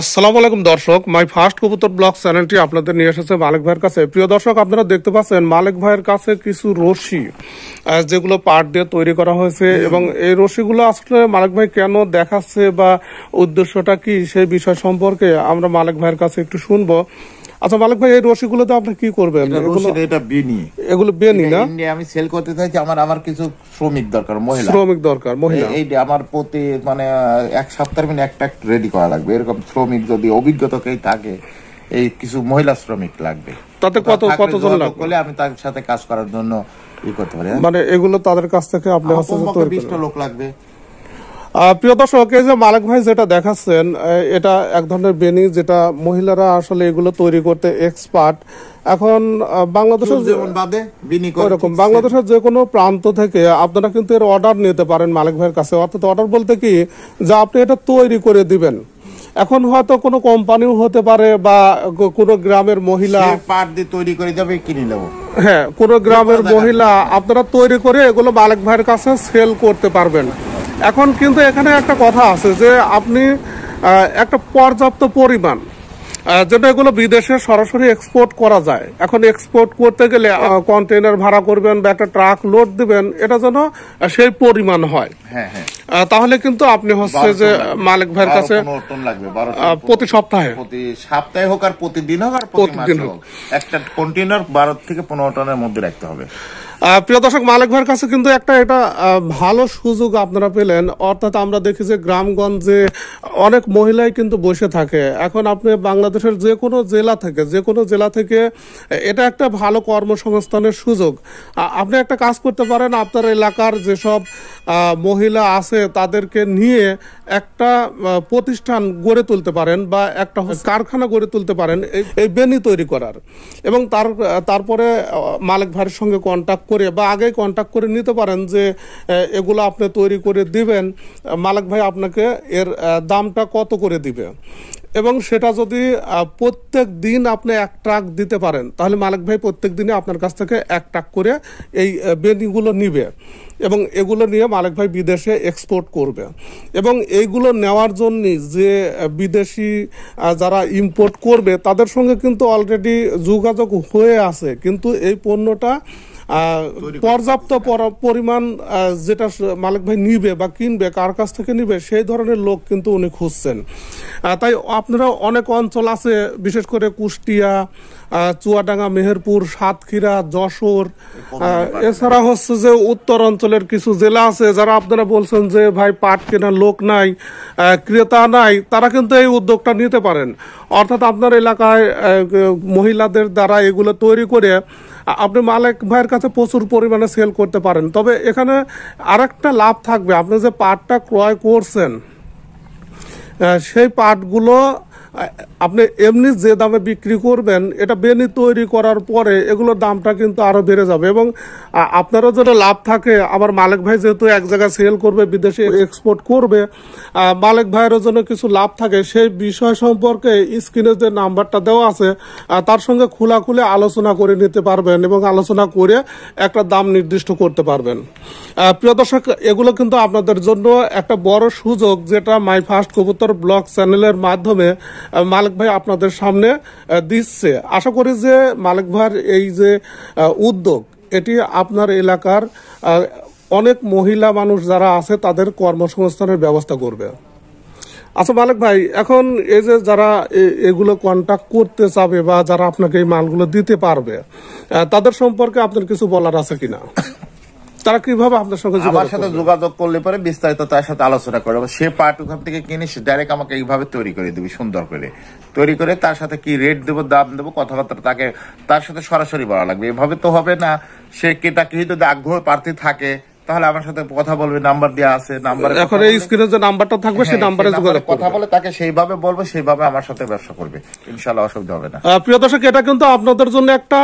আসসালামু আলাইকুম দর্শক মাই ফার্স্ট কবুতর ব্লগ চ্যানেলটি আপনাদের নিয়ে এসেছে মালিক ভাইয়ের কাছে প্রিয় দর্শক আপনারা দেখতে পাচ্ছেন মালিক ভাইয়ের কাছে কিছু রশি যেগুলো পাট দিয়ে তৈরি করা হয়েছে এবং এই রশিগুলো আসলে মালিক ভাই কেন দেখাচ্ছে বা উদ্দেশ্যটা কি সেই বিষয় সম্পর্কে আমরা মালিক ভাইয়ের কাছে একটু শুনবো আচ্ছা মালিক ভাই এই রশিগুলো তো আপনি কি করবেন এগুলো এটা বেনি এগুলো বেনি না আমি সেল করতে চাইছি আমার আমার কিছু শ্রমিক দরকার মহিলা শ্রমিক দরকার মহিলা এই আমার প্রতি মানে এক সপ্তাহের মধ্যে একটা একটা রেডি করা লাগবে এরকম শ্রমিক যদি অভিজ্ঞতা কেউ থাকে এই কিছু মহিলা শ্রমিক লাগবে তাতে কত কতজন লাগবে বলে আমি তার সাথে কাজ করার জন্য ই করতে পারি হ্যাঁ? মানে এগুলো তাদের কাছ থেকে আপনি হস্তান্তর করতে 20 লোক লাগবে প্রিয় দর্শক এই যে মালিক ভাই যেটা দেখাচ্ছেন এটা এক ধরনের বেনি যেটা মহিলারা আসলে এগুলো তৈরি করতে এক্সপার্ট এখন বাংলাদেশের এরকম বাংলাদেশের যে কোনো প্রান্ত থেকে আপনারা কিন্তু এর অর্ডার নিতে পারেন মালিক ভাইয়ের কাছে অর্থাৎ অর্ডার বলতে কি যা আপনি এটা তৈরি করে দিবেন এখন হয়তো কোনো কোম্পানিও হতে পারে বা কোনো গ্রামের মহিলা পাট দিয়ে তৈরি করে দেবে কিনে নেব হ্যাঁ কোনো গ্রামের মহিলা আপনারা তৈরি করে এগুলো মালিক ভাইয়ের কাছে সেল করতে পারবেন এখন কিন্তু এখানে একটা কথা আছে যে আপনি একটা পর্যাপ্ত পরিমাণ যেটা এগুলো বিদেশে সরাসরি এক্সপোর্ট করা যায় এখন এক্সপোর্ট করতে গেলে কন্টেনার ভাড়া করবেন বা একটা ট্রাক লোড দিবেন এটা যেন সেই পরিমাণ হয় হ্যাঁ, হ্যাঁ। তাহলে কিন্তু আপনি হচ্ছে যে মালিক ভাইয়ের কাছে প্রতি সপ্তাহে প্রতি সপ্তাহে হোক আর প্রতিদিন হোক আর প্রতিদিন হোক একটা কন্টেনার বারো থেকে পনেরো টনের মধ্যে রাখতে হবে প্রিয় দর্শক মালিক ভাইয়ের কাছে কিন্তু একটা এটা ভালো সুযোগ আপনারা পেলেন অর্থাৎ আমরা দেখি যে গ্রামগঞ্জে অনেক মহিলাই কিন্তু বসে থাকে এখন আপনি বাংলাদেশের যে কোনো জেলা থেকে যে কোনো জেলা থেকে এটা একটা ভালো কর্মসংস্থানের সুযোগ আপনি একটা কাজ করতে পারেন আপনার এলাকার যেসব মহিলা আছে তাদেরকে নিয়ে একটা প্রতিষ্ঠান গড়ে তুলতে পারেন বা একটা আচ্ছা। কারখানা গড়ে তুলতে পারেন এই বেনি তৈরি করার এবং তার তারপরে মালিক ভাইয়ের সঙ্গে কন্ট্যাক্ট কন্ট্যাক্ট করে বা আগেই কন্ট্যাক্ট করে নিতে পারেন যে এগুলো আপনি তৈরি করে দিবেন মালিক ভাই আপনাকে এর দামটা কত করে দিবে এবং সেটা যদি প্রত্যেক দিন আপনি এক ট্রাক দিতে পারেন তাহলে মালিক ভাই প্রত্যেক দিনে আপনার কাছ থেকে এক ট্রাক করে এই বেনিগুলো নিবে এবং এগুলো নিয়ে মালিক ভাই বিদেশে এক্সপোর্ট করবে এবং এইগুলো নেওয়ার জন্যই যে বিদেশি যারা ইম্পোর্ট করবে তাদের সঙ্গে কিন্তু অলরেডি যোগাযোগ হয়ে আছে কিন্তু এই পণ্যটা পর্যাপ্ত পরিমাণ যেটা মালিক ভাই নিবে বা কিনবে কার কাছ থেকে নিবে সেই ধরনের লোক কিন্তু উনি খুঁজছেন তাই আপনারা অনেক অঞ্চল আছে বিশেষ করে কুষ্টিয়া চুয়াডাঙ্গা মেহেরপুর সাতক্ষীরা যশোর এছাড়া হচ্ছে যে উত্তর অঞ্চলের কিছু জেলা আছে যারা আপনারা বলছেন যে ভাই পাট কেনার লোক নাই ক্রেতা নাই তারা কিন্তু এই উদ্যোগটা নিতে পারেন অর্থাৎ আপনার এলাকায় মহিলাদের দ্বারা এগুলো তৈরি করে আপনি মালিক ভাইয়ের কাছে প্রচুর পরিমাণে সেল করতে পারেন তবে এখানে আরেকটা লাভ থাকবে আপনি যে পাটটা ক্রয় করছেন সেই পাটগুলো আপনি এমনি যে দামে বিক্রি করবেন এটা বেনি তৈরি করার পরে এগুলোর দামটা কিন্তু আরও বেড়ে যাবে এবং আপনারও যেটা লাভ থাকে আমার মালিক ভাই যেহেতু এক জায়গায় সেল করবে বিদেশে এক্সপোর্ট করবে মালিক ভাইয়েরও জন্য কিছু লাভ থাকে সেই বিষয় সম্পর্কে স্ক্রিনে যে নাম্বারটা দেওয়া আছে তার সঙ্গে খোলা খুলে আলোচনা করে নিতে পারবেন এবং আলোচনা করে একটা দাম নির্দিষ্ট করতে পারবেন প্রিয় দর্শক এগুলো কিন্তু আপনাদের জন্য একটা বড় সুযোগ যেটা মাই ফার্স্ট কবুতর ব্লগ চ্যানেলের মাধ্যমে মালিক ভাই আপনাদের সামনে দিচ্ছে আশা করি যে মালিক ভাইয়ের এই যে উদ্যোগ এটি আপনার এলাকার অনেক মহিলা মানুষ যারা আছে তাদের কর্মসংস্থানের ব্যবস্থা করবে আচ্ছা মালিক ভাই এখন এই যে যারা এগুলো কন্ট্যাক্ট করতে চাবে বা যারা আপনাকে এই মালগুলো দিতে পারবে তাদের সম্পর্কে আপনার কিছু বলার আছে কিনা তারা কিভাবে আপনার সঙ্গে আমার সাথে যোগাযোগ করলে পরে বিস্তারিত তার সাথে আলোচনা করে সে পার্ট ওখান থেকে কিনে ডাইরেক্ট আমাকে এইভাবে তৈরি করে দিবি সুন্দর করে তৈরি করে তার সাথে কি রেট দেবো দাম দেবো কথাবার্তা তাকে তার সাথে সরাসরি বলা লাগবে এভাবে তো হবে না সে ক্রেতা কিন্তু আগ্রহ প্রার্থী থাকে তাহলে আমার সাথে কথা বলবে নাম্বার দেওয়া আছে নাম্বার এখন এই স্ক্রিনে যে নাম্বারটা থাকবে সেই নাম্বারে হ্যাঁ, যোগাযোগ কথা বলে তাকে সেইভাবে বলবে সেইভাবে আমার সাথে ব্যবসা করবে ইনশাআল্লাহ অসুবিধা হবে না প্রিয় দর্শক এটা কিন্তু আপনাদের জন্য একটা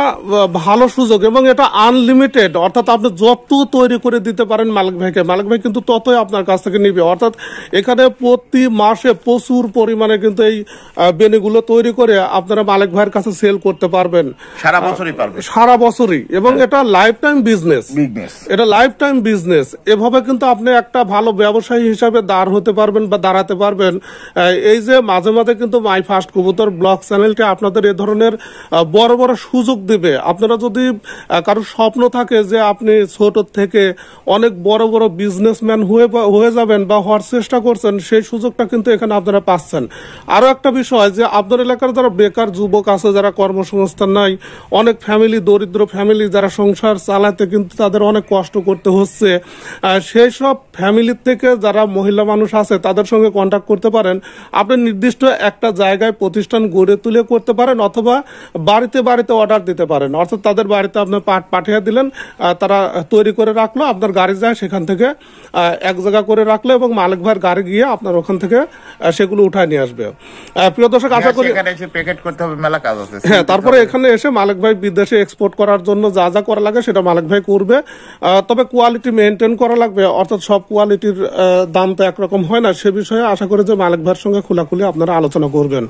ভালো সুযোগ এবং এটা আনলিমিটেড অর্থাৎ আপনি যত তৈরি করে দিতে পারেন মালিক ভাইকে মালিক ভাই কিন্তু ততই আপনার কাছ থেকে নিবে অর্থাৎ এখানে প্রতি মাসে প্রচুর পরিমাণে কিন্তু এই বেনিগুলো তৈরি করে আপনারা মালিক ভাইয়ের কাছে সেল করতে পারবেন সারা বছরই পারবেন সারা বছরই এবং হ্যাঁ। এটা লাইফ টাইম বিজনেস এটা লাইফ টাইম বিজনেস এভাবে কিন্তু আপনি একটা ভালো ব্যবসায়ী হিসাবে দাঁড় হতে পারবেন বা দাঁড়াতে পারবেন এই যে মাঝে মাঝে কিন্তু মাই ফার্স্ট কবুতর ব্লগ চ্যানেলটি আপনাদের এ ধরনের বড় বড় সুযোগ দেবে আপনারা যদি কারোর স্বপ্ন থাকে যে আপনি ছোট থেকে অনেক বড় বড় বিজনেসম্যান হয়ে হয়ে যাবেন বা হওয়ার চেষ্টা করছেন সেই সুযোগটা কিন্তু এখানে আপনারা পাচ্ছেন আরও একটা বিষয় যে আপনার এলাকার যারা বেকার যুবক আছে যারা কর্মসংস্থান নাই অনেক ফ্যামিলি দরিদ্র ফ্যামিলি যারা সংসার চালাতে কিন্তু তাদের অনেক কষ্ট করতে হচ্ছে আসছে সেই সব ফ্যামিলির থেকে যারা মহিলা মানুষ আছে তাদের সঙ্গে কন্ট্যাক্ট করতে পারেন আপনি নির্দিষ্ট একটা জায়গায় প্রতিষ্ঠান গড়ে তুলে করতে পারেন অথবা বাড়িতে বাড়িতে অর্ডার দিতে পারেন অর্থাৎ তাদের বাড়িতে আপনি পাট পাঠিয়ে দিলেন তারা তৈরি করে রাখলো আপনার গাড়ি যায় সেখান থেকে এক জায়গা করে রাখলো এবং মালিক ভাইয়ের গাড়ি গিয়ে আপনার ওখান থেকে সেগুলো উঠায় নিয়ে আসবে প্রিয় দর্শক আশা হ্যাঁ, করি হ্যাঁ তারপরে এখানে এসে মালিক ভাই বিদেশে এক্সপোর্ট করার জন্য যা যা করা লাগে সেটা মালিক ভাই করবে তবে কোয়ালিটি মেনটেন করা লাগবে অর্থাৎ সব কোয়ালিটির দাম তো একরকম হয় না সে বিষয়ে আশা করি যে মালিক ভাইয়ের সঙ্গে খোলাখুলি আপনারা আলোচনা করবেন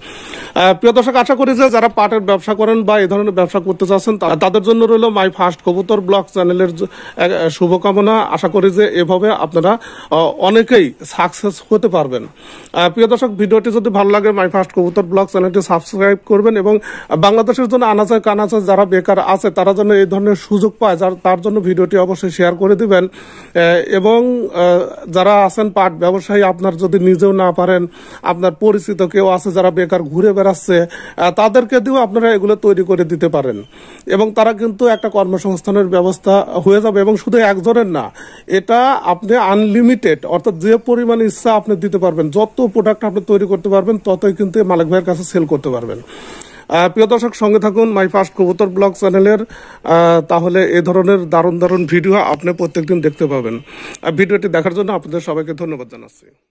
প্রিয় দর্শক আশা করি যে যারা পাটের ব্যবসা করেন বা এই ধরনের ব্যবসা করতে চাচ্ছেন তাদের জন্য রইল মাই ফার্স্ট কবুতর ব্লগ চ্যানেলের শুভকামনা আশা করি যে এভাবে আপনারা অনেকেই সাকসেস হতে পারবেন প্রিয় দর্শক ভিডিওটি যদি ভালো লাগে মাই ফার্স্ট কবুতর ব্লগ চ্যানেলটি সাবস্ক্রাইব করবেন এবং বাংলাদেশের জন্য আনাচে কানাচার যারা বেকার আছে তারা যেন এই ধরনের সুযোগ পায় যার তার জন্য ভিডিওটি অবশ্যই শেয়ার করে দিবেন এবং যারা আছেন পাট ব্যবসায়ী আপনার যদি নিজেও না পারেন আপনার পরিচিত কেউ আছে যারা বেকার ঘুরে বেড়াচ্ছে তাদেরকে দিয়েও আপনারা এগুলো তৈরি করে দিতে পারেন এবং তারা কিন্তু একটা কর্মসংস্থানের ব্যবস্থা হয়ে যাবে এবং শুধু একজনের না এটা আপনি আনলিমিটেড অর্থাৎ যে পরিমাণ ইচ্ছা আপনি দিতে পারবেন যত প্রোডাক্ট আপনি তৈরি করতে পারবেন ততই কিন্তু মালিক ভাইয়ের কাছে সেল করতে পারবেন প্রিয় দর্শক সঙ্গে থাকুন মাই ফার্স্ট কবুতর ব্লগ চ্যানেলের তাহলে এ ধরনের দারুণ দারুণ ভিডিও আপনি প্রত্যেকদিন দেখতে পাবেন ভিডিওটি দেখার জন্য আপনাদের সবাইকে ধন্যবাদ জানাচ্ছি